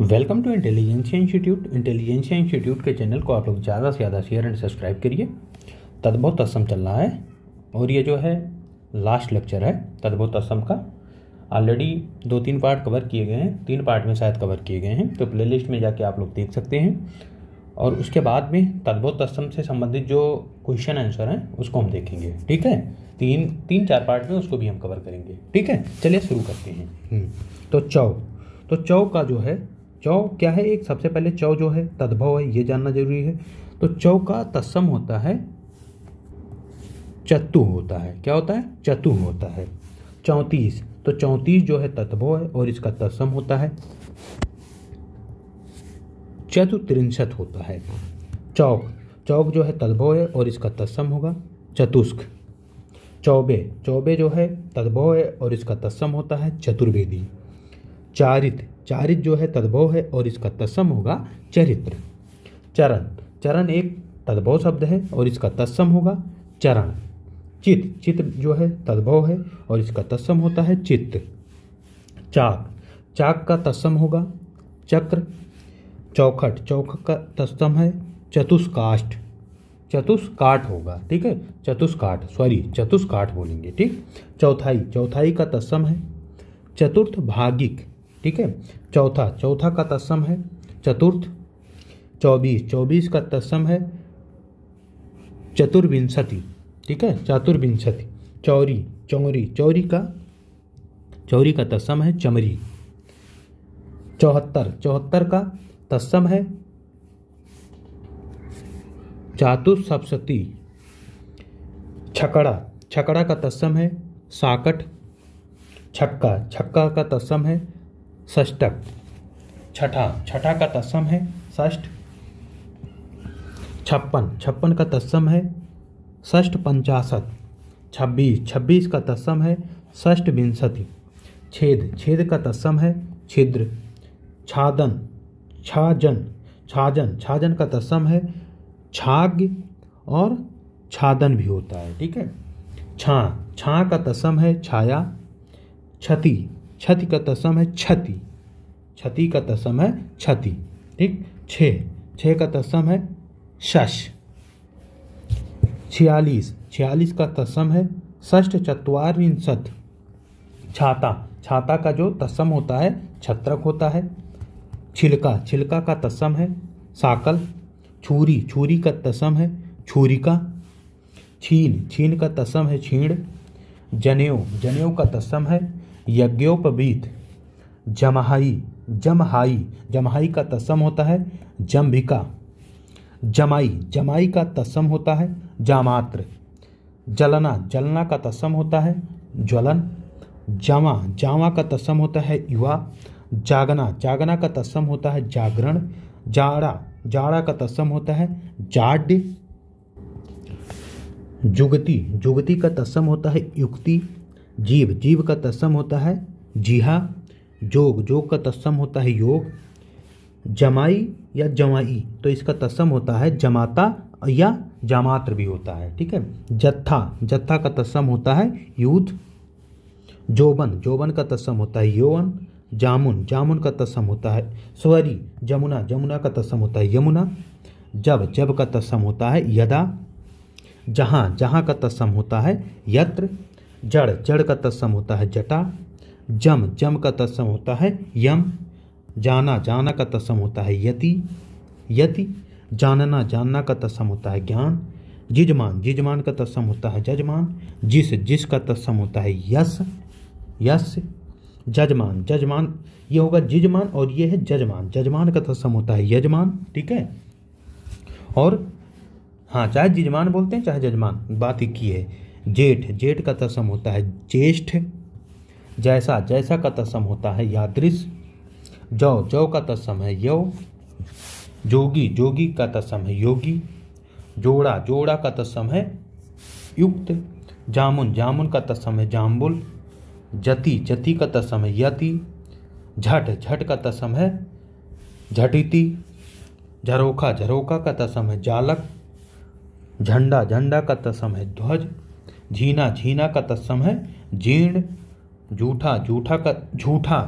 Welcome to intelligentsia institute intelligentsia institute के channel को आप लोग ज़्यादा से ज़्यादा शेयर एंड सब्सक्राइब करिए तद्भुत असम चल रहा है और ये जो है लास्ट लेक्चर है तद्भुत असम का ऑलरेडी दो तीन पार्ट कवर किए गए हैं तीन पार्ट में शायद कवर किए गए हैं तो प्ले में जाके आप लोग देख सकते हैं और उसके बाद में तद्भुत असम से संबंधित जो क्वेश्चन आंसर हैं उसको हम देखेंगे ठीक है तीन तीन चार पार्ट में उसको भी हम कवर करेंगे ठीक है चलिए शुरू करते हैं हम्म। तो चौ तो चौ का जो है चौ क्या है एक सबसे पहले चौ जो है तद्भव है ये जानना जरूरी है तो चौ का तत्सम होता है चतु होता है क्या होता है चतु होता है चौंतीस तो चौंतीस जो है तत्भव है और इसका तत्सम होता है चतुत्रिंशत होता है चौक चौक जो है तद्भव है और इसका तत्सम होगा चतुष्क चौबे चौबे जो है तद्भव है और इसका तत्सम होता है चतुर्वेदी चारित चारित जो है तद्भव है और इसका तत्सम होगा चरित्र चरण चरण एक तद्भव शब्द है और इसका तत्सम होगा चरण चित चित्र जो है तद्भव है और इसका तत्सम होता है चित्त चाक चाक का तत्सम होगा चक्र चौखट चौखट का तत्सम है चतुष्काष्ट चतुष्काठ होगा ठीक है चतुष्काठ सॉरी चतुष्काठ बोलेंगे ठीक चौथाई चौथाई का तत्सम है चतुर्थ भागिक ठीक है चौथा चौथा का तत्सम है चतुर्थ चौबीस चौबीस का तत्सम है चतुर्विंशति ठीक है चतुर्विंशति चौरी चौरी चौरी का चौरी का तत्सम है चमरी चौहत्तर चौहत्तर का तत्सम है चातुसप्शति छकड़ा छकड़ा का तत्सम है साकट छक्का छक्का का तत्सम है षष्टक छठा छठा का तत्सम है षष्ठ छप्पन छप्पन का तत्सम है षष्ठ पंचाशत छब्बीस छब्बीस का तत्सम है षष्ठ विंशति छेद छेद का तत्सम है छिद्र छादन छाजन छाजन छाजन का तत्सम है छाग और छादन भी होता है ठीक है छा छा का तस्म है छाया क्षति क्षति का तस्म है क्षति क्षति का तस्म है क्षति ठीक छ छः का तस्म है शश छियालीस छियालीस का तस्म है ष्ठ चतवारिंशत छाता छाता का जो तस्म होता है छत्रक होता है छिलका छिलका का तस्म है साकल छुरी छुरी का तस्म है छुरिका छीन छीन का तस्म है छीण जनेऊ जनेऊ का तस्म है यज्ञोपवीत जमहाई जमहाई जमहाई का तस्म होता है जम्भिका जमाई जमाई का तस्म होता है जामात्र जलना जलना का तस्म होता है ज्वलन जामा जामा का तस्म होता है युवा जागना जागना का तस्म होता है जागरण जाड़ा जाड़ा का तस्म होता है जाड्य जुगति जुगति का तस्म होता है युक्ति जीव जीव का तत्सम होता है जिहा जोग जोग का तत्सम होता है योग जमाई या जमाई तो इसका तत्सम होता है जमाता या जमात्र भी होता है ठीक है जत्था जत्था का तत्सम होता है यूथ जोबन जोबन का तत्सम होता है यौवन जामुन जामुन का तत्सम होता है स्वरी जमुना जमुना का तत्सम होता है यमुना जब जब का तत्सम होता है यदा जहाँ जहाँ का तत्सम होता है यत्र जड़ जड़ का तत्सम होता है जटा जम जम का तत्सम होता है यम जाना जाना का तत्सम होता है यति यति जानना जानना का तत्सम होता है ज्ञान जिजमान जिजमान का तत्सम होता है जजमान जिस जिस का तत्सम होता है यस यस जजमान जजमान ये होगा जिजमान और ये है जजमान जजमान का तत्सम होता है यजमान ठीक है और हाँ चाहे जिजमान बोलते हैं चाहे जजमान बात एक ही है जेठ जेठ का तस्म होता है ज्येष्ठ जैसा जैसा का तस्म होता है यादृश जौ जौ का तस्म है यौ जोगी जोगी का तस्म है योगी जोड़ा जोड़ा का तस्म है युक्त जामुन जामुन का तस्म है जाम्बुल जति जति का तस्म है यति झट झट का तस्म है झटिति झरोखा झरोखा का तस्म है जालक झंडा झंडा का तस्म है ध्वज झीना झीना का तत्सम है जीर्ण झूठा झूठा का झूठा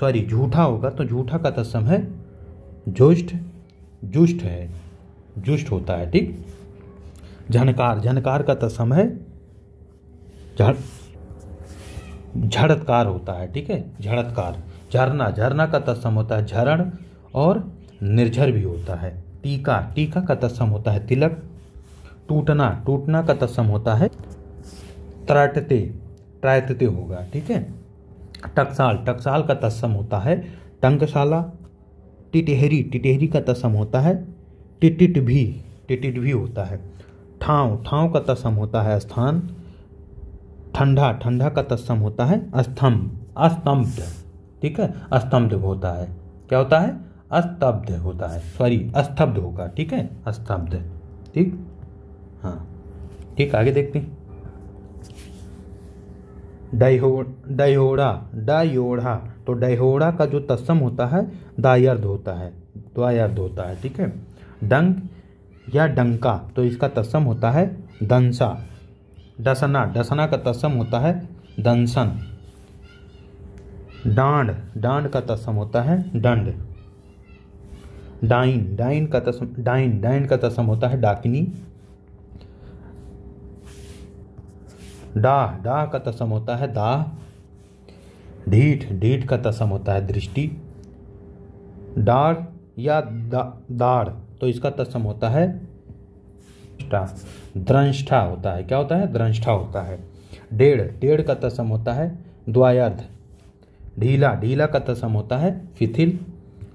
सॉरी झूठा होगा तो झूठा का तत्सम है जुष्ट जुष्ट है जुष्ट होता है ठीक झनकार झनकार का तत्सम है झड़ झड़तकार होता है ठीक है झड़तकार झरना झरना का तत्सम होता है झरण और निर्झर भी होता है टीका टीका का तत्सम होता है तिलक टूटना टूटना का तत्सम होता है त्रटते त्रैतते होगा ठीक है टकसाल टकसाल का तस्सम होता है टंकशाला टिटेहरी टिटेहरी का तस्सम होता है टिटिट भी टिटिट भी होता है ठाव ठाव का तस्सम होता है स्थान ठंडा ठंडा का तस्सम होता है अस्तंभ अस्तंब्ध ठीक है अस्तंब्ध होता है क्या होता है अस्तब्ध होता है सॉरी अस्तब्ध होगा ठीक है अस्तब्ध ठीक हाँ ठीक आगे देखते हैं डाइहो डायोड़ा डायोड़ा तो डायोड़ा का जो तस्म होता है दायर्द होता है द्वायर्द होता है ठीक है डंक या डंका तो इसका तस्म होता है दंसा डसना डसना का तस्म होता है दंसन डांड डांड का तस्म होता है डंड डाइन डाइन का तस्म डाइन डाइन का तस्म होता है डाकिनी डाह डाह का तसम होता है दाह ढीठ ढीठ का तसम होता है दृष्टि डार या दा, दार तो इसका तसम होता है द्रंष्ठा होता है क्या होता है द्रंष्ठा होता है डेढ़ डेढ़ का तसम होता है द्वायर्ध ढीला ढीला का तसम होता है फिथिल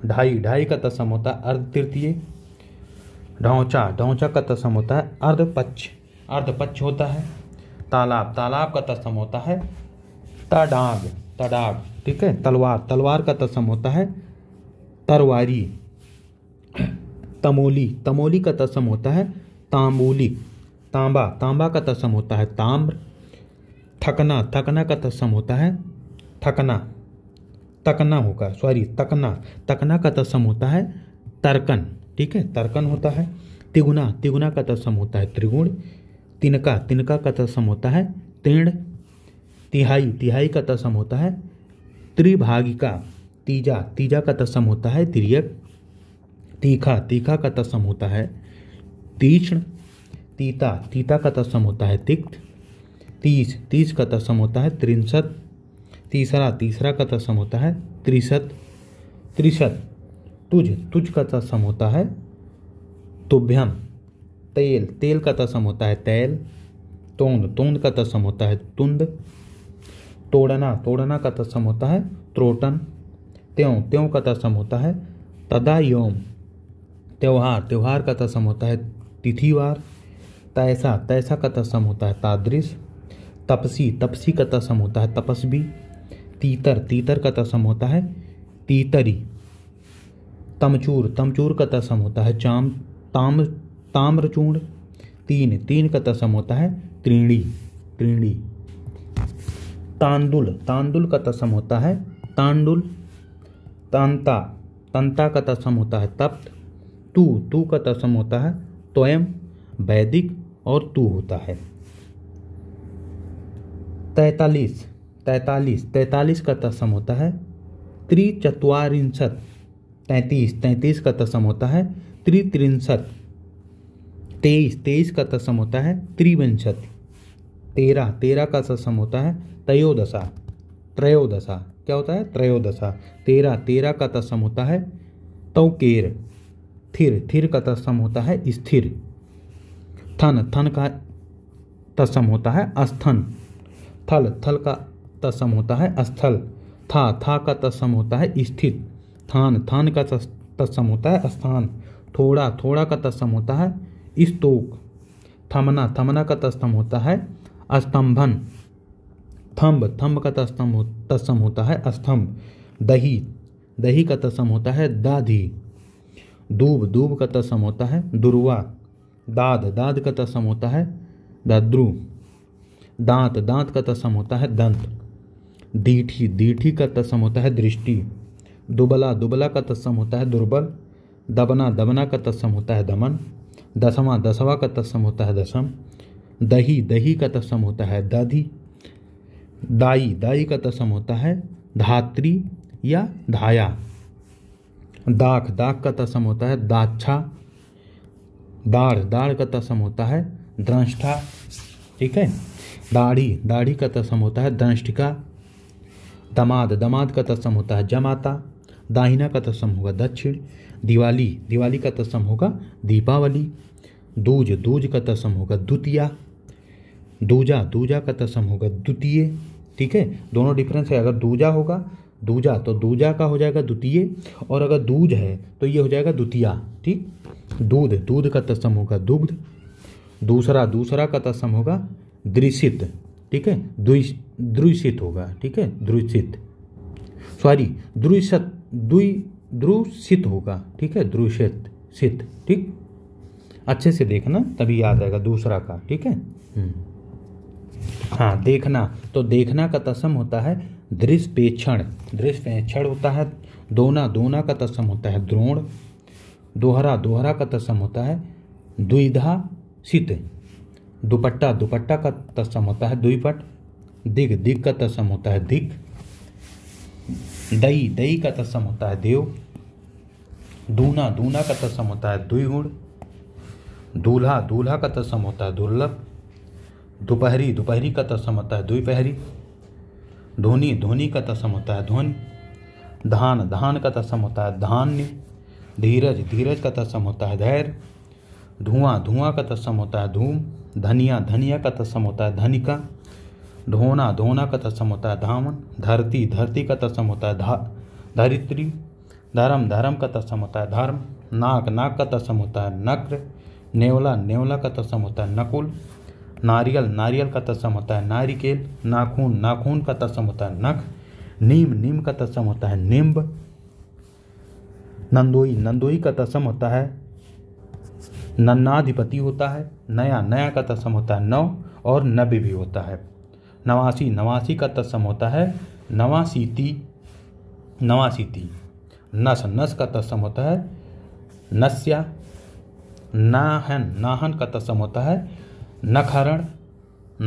ढाई ढाई का तसम होता है अर्ध तृतीय ढौचा ढौचा का तसम होता है अर्धपक्ष अर्धपक्ष होता है तालाब तालाब का तस्म होता है तडाग तडाग ठीक है तलवार तलवार का तस्म होता है तरवारी तमोली तमोली का तस्म होता है तांबूली तांबा तांबा का तस्म होता है ताम्र थकना थकना का तस्म होता है थकना तकना होगा सॉरी तकना तकना का तस्म होता है तरकन ठीक है तरकन होता है तिगुना तिगुना का तस्म होता है त्रिगुण तिनका तिनका का तत्सम होता है तीर्ण तिहाई तिहाई का तत्सम होता है त्रिभागिका तीजा तीजा का तत्सम होता है तिरक तीखा तीखा का तत्सम होता है तीक्ष्ण तीता तीता का तत्सम होता है तिक्त तीस तीस का तत्सम होता है त्रिंशत तीसरा तीसरा का तत्सम होता है त्रिशत त्रिशत तुझ तुझ का तत्सम होता है तुभ्यम तेल तेल का तसम होता है तेल तोंद तोंद का तसम होता है तुंद तोड़ना तोड़ना का तसम होता है त्रोटन त्यों त्यों का तसम होता है योम त्यौहार त्यौहार का तसम होता है तिथिवार तैसा तैसा का तसम होता है तादृश तपसी तपसी का तसम होता है तपस्वी तीतर तीतर का तसम होता है तीतरी तमचूर तमचूर का तसम होता है चाम ताम ताम्रचूर्ण तीन तीन का तसम होता है त्रीणी त्रीणी तांदुल तांदुल का तसम होता है तांडुल तांता तंता का तसम होता है तप्त तू तू का तसम होता है तोयम वैदिक और तू होता है तैतालीस तैतालीस तैतालीस का तसम होता है त्रिचत्वारिंशत तैंतीस तैंतीस का तसम होता है त्रित्रिंशत तेईस तेईस का तत्सम होता है त्रिवंशति तेरह तेरह का तत्सम होता है तयोदशा त्रयोदशा क्या होता है त्रयोदशा तेरह तेरह का तत्सम होता है तौकेर थिर थिर का तत्सम होता है स्थिर थन थन का तत्सम होता है अस्थन थल थल का तत्सम होता है स्थल था था का तत्सम होता है स्थित थान थान का तत्सम होता है स्थान थोड़ा थोड़ा का तत्सम होता है स्तोक थमना थमना का तस्तम होता है अस्तंभन थम्ब थम्ब का तस्तम हो तस्म होता है अस्तम्भ दही दही का तस्म होता है दाधी दूब दूब का तस्म होता है दुर्वा दाद दाद का तस्म होता है दाद्रु दांत दांत का तस्म होता है दंत दीठी दीठी का तस्म होता है दृष्टि दुबला दुबला का तस्म होता है दुर्बल दबना दबना का तस्म होता है दमन दसवा दसवा का तत्सम होता है दसम दही दही का तत्सम होता है दधी दाई दाई का तत्सम होता है धात्री या धाया दाख दाख का तत्सम होता है दाक्षा दाढ़ दाढ़ का तत्सम होता है द्रंष्ठा ठीक है दाढ़ी दाढ़ी का तत्सम होता है दृष्टिका दमाद दमाद का तत्सम होता है जमाता दाहिना का तत्सम होगा दक्षिण दिवाली दिवाली का तत्सम होगा दीपावली दूज दूज का तत्सम होगा द्वितीया दूजा दूजा का तत्सम होगा द्वितीय ठीक है दोनों डिफरेंस है अगर दूजा होगा दूजा तो दूजा का हो जाएगा द्वितीय और अगर दूज है तो ये हो जाएगा द्वितीया ठीक दूध दूध का तत्सम होगा दुग्ध दूसरा दूसरा का तत्सम होगा दृषित ठीक है दृषित होगा ठीक है दृषित सॉरी दृशत द्वि ध्रुषित होगा ठीक है ध्रुषित सित ठीक अच्छे से देखना तभी याद आएगा दूसरा का ठीक है हम्म। हाँ देखना तो देखना का तसम होता है दृष्पेक्षण दृष्पेक्षण होता है दोना दोना का तसम होता है द्रोण दोहरा दोहरा का तसम होता है द्विधा सित दुपट्टा दुपट्टा का तसम होता है द्विपट दिग दिग का तसम होता है दिख दई दई का तत्सम होता है देव दूना दूना का तत्सम होता है द्विगुण दूल्हा दूल्हा का तत्सम होता है दुर्लभ दोपहरी दोपहरी का तत्सम होता है द्विपहरी धोनी धोनी का तत्सम होता है ध्वनि धान धान का तत्सम होता है धान्य धीरज धीरज का तत्सम होता है धैर्य धुआं धुआं का तत्सम होता है धूम धनिया धनिया का तत्सम होता है धनिका धोना धोना का तत्सम होता है धामन धरती धरती का तत्सम होता है धा धरित्री धर्म धर्म का तत्सम होता है धर्म नाक नाक का तत्सम होता है नक्र नेवला नेवला का तत्सम होता है नकुल नारियल नारियल का तत्सम होता है नारिकेल नाखून नाखून का तत्सम होता है नख नीम नीम का तत्सम होता है निम्ब नंदोई नंदोई का तत्सम होता है नन्नाधिपति होता है नया नया का तत्सम होता है नव और नबी भी होता है नवासी नवासी का तत्सम होता है नवासी नवासीति नस नस का तत्सम होता है नस्या नाहन नाहन का तत्सम होता है नखरण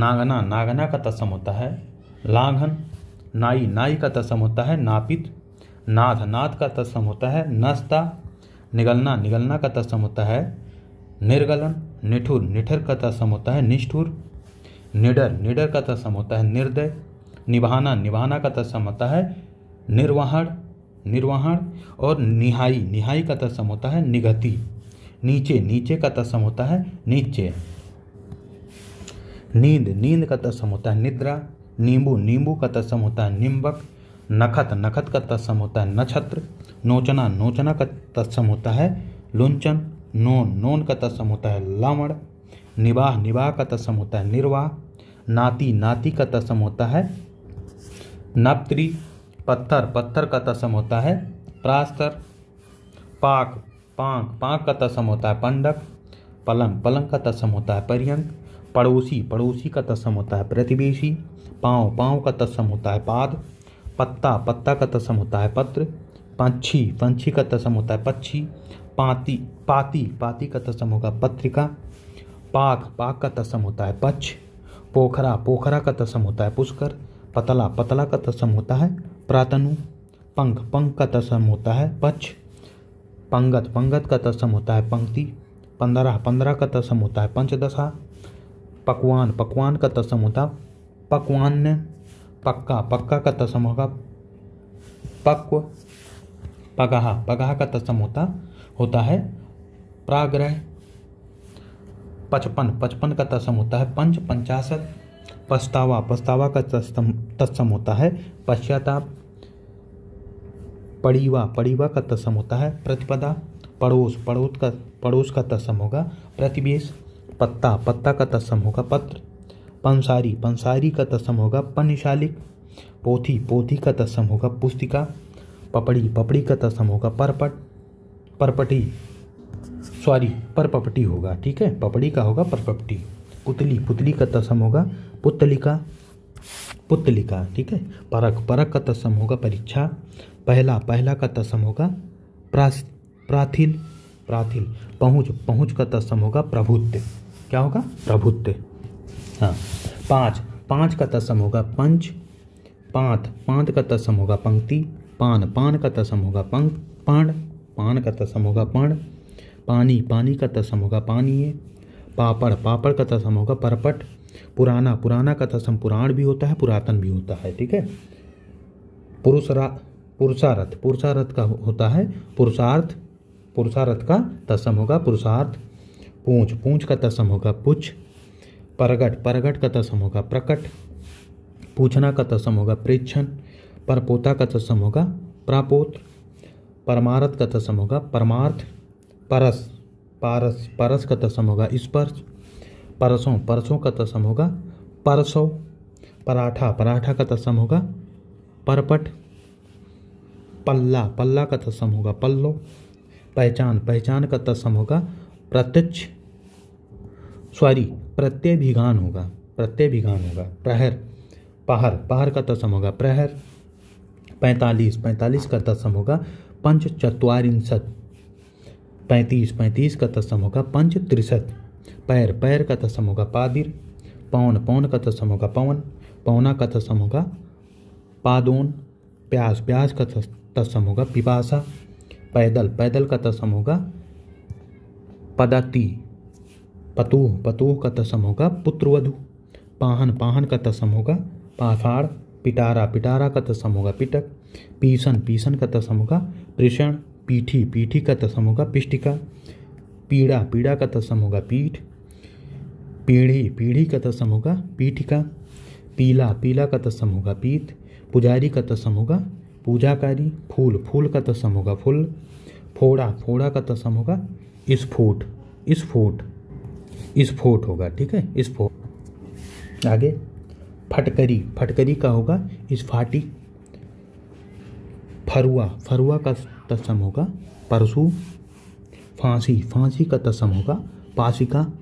नागना नागना का तत्सम होता है लाघन नाई नाई का तत्सम होता है नापित नाथ नाथ का तत्सम होता है नस्ता निगलना निगलना का तत्सम होता है निर्गलन निठुर निठर का तत्सम होता है निष्ठुर निडर निडर का तत्सम होता है निर्दय निभाना निभाना का तत्सम होता है निर्वहण निर्वहण और निहाई निहाई का तत्सम होता है निगति नीचे नीचे का तत्सम होता है नीचे नींद नींद का तत्सम होता है निद्रा नींबू नींबू का तत्सम होता है निम्बक नखत नखत का तत्सम होता है नक्षत्र नोचना नोचना का तत्सम होता है लुंचन नोन नोन का तत्सम होता है लवण निवाह निवाह का तस्म होता है निर्वाह नाती नाती का तस्म होता है नपत्री पत्थर पत्थर का तस्म होता है प्रास्तर पाक पाक पाक का तस्म होता है पंडक पलंग पलंग का तस्म होता है पर्यंक पड़ोसी पड़ोसी का तस्म होता है प्रतिवेशी पाँव पाँव का तस्म होता है पाद पत्ता पत्ता का तस्म होता है पत्र पंछी पंछी का तस्म होता है पक्षी पाती पाती पाती का तस्म होगा पत्रिका पाक पाक का तस्म होता है पक्ष पोखरा पोखरा का तस्म होता है पुष्कर पतला पतला का तस्म होता है प्रातनु पंख पंख का तस्म होता है पक्ष पंगत पंगत का तस्म होता है पंक्ति पंद्रह पंद्रह का तस्म होता है पंचदशा पकवान पकवान का तस्म होता पकवान पक्का पक्का का तस्म होगा पक्व पगहा पगहा का तस्म होता होता है प्राग्रह पचपन पचपन का तत्सम होता है पंच पंचाशत पछतावा पछतावा का तत्सम तत्सम होता है पश्चाताप पड़ीवा पड़ीवा का तत्सम होता है प्रतिपदा पड़ोस पड़ोस का पड़ोस का तत्सम होगा प्रतिवेश पत्ता पत्ता का तत्सम होगा पत्र पंसारी पंसारी का तत्सम होगा पनिशालिक पोथी पोथी का तत्सम होगा पुस्तिका पपड़ी पपड़ी का तत्सम होगा परपट परपटी सॉरी पर होगा ठीक है पपड़ी का होगा परपपटी पुतली पुतली का तसम होगा पुतलिका पुतलिका ठीक है परख परख का तसम होगा परीक्षा पहला पहला का तसम होगा प्रास प्राथिल प्राथिल पहुँच पहुँच का तस्म होगा प्रभुत्व क्या होगा प्रभुत्व हाँ पाँच पाँच का तस्म होगा पंच पाँत पाँच का तस्म होगा पंक्ति पान पान का तस्म होगा पंक पाण पान का तस्म होगा पाण पानी पानी का तसम होगा पानी है पापड़ पापड़ का तसम होगा परपट पुराना पुराना का तसम पुराण भी होता है पुरातन भी होता है ठीक है पुरुषरा पुरुषार्थ पुरुषार्थ का होता है पुरुषार्थ पुरुषार्थ का तसम होगा पुरुषार्थ पूंछ पूंछ का तसम होगा पुछ परगट परगट का तसम होगा प्रकट पूछना का तसम होगा प्रेक्षण परपोता का तसम होगा प्रापोत्र परमारथ का तसम होगा परमार्थ परस पारस परस का तस्म होगा स्पर्श परसों परसों का तस्म होगा परसों पराठा पराठा का तस्म होगा परपट पल्ला पल्ला का तस्म होगा पल्लो पहचान पहचान का तस्म होगा प्रत्यक्ष सॉरी प्रत्यभिघान होगा प्रत्यभिघान होगा प्रहर पहर पहर का तस्म होगा प्रहर पैंतालीस पैंतालीस का तस्म होगा पंच चतवारिशत पैंतीस पैंतीस का तस्म होगा पंच त्रिशत पैर पैर का तस्म होगा पादिर पौन पौन का तस्म होगा पवन पौना का तस्म होगा पादोन प्यास प्यास का तस्म होगा पिपासा पैदल पैदल का तस्म होगा पदाति पतोह पतूह का तस्म होगा पुत्रवधु पाहन पाहन का तस्म होगा पाफाड़ पिटारा पिटारा का तस्म होगा पिटक पीसन पीसन का तस्म होगा प्रेषण पीठी पीठी का तस्म होगा पिष्टिका पीड़ा पीड़ा का तस्म होगा पीठ पीढ़ी पीढ़ी का तस्म होगा पीठिका पीला पीला का तस्म होगा पीत पुजारी का तस्म होगा पूजाकारी फूल फूल का तस्म होगा फूल फोड़ा फोड़ा का तस्म होगा स्फोट स्फोट स्फोट होगा ठीक है स्फोट आगे फटकरी फटकरी का होगा स्फाटी फरुआ फरुआ का तत्सम होगा परसु फांसी फांसी का तत्सम होगा पासिका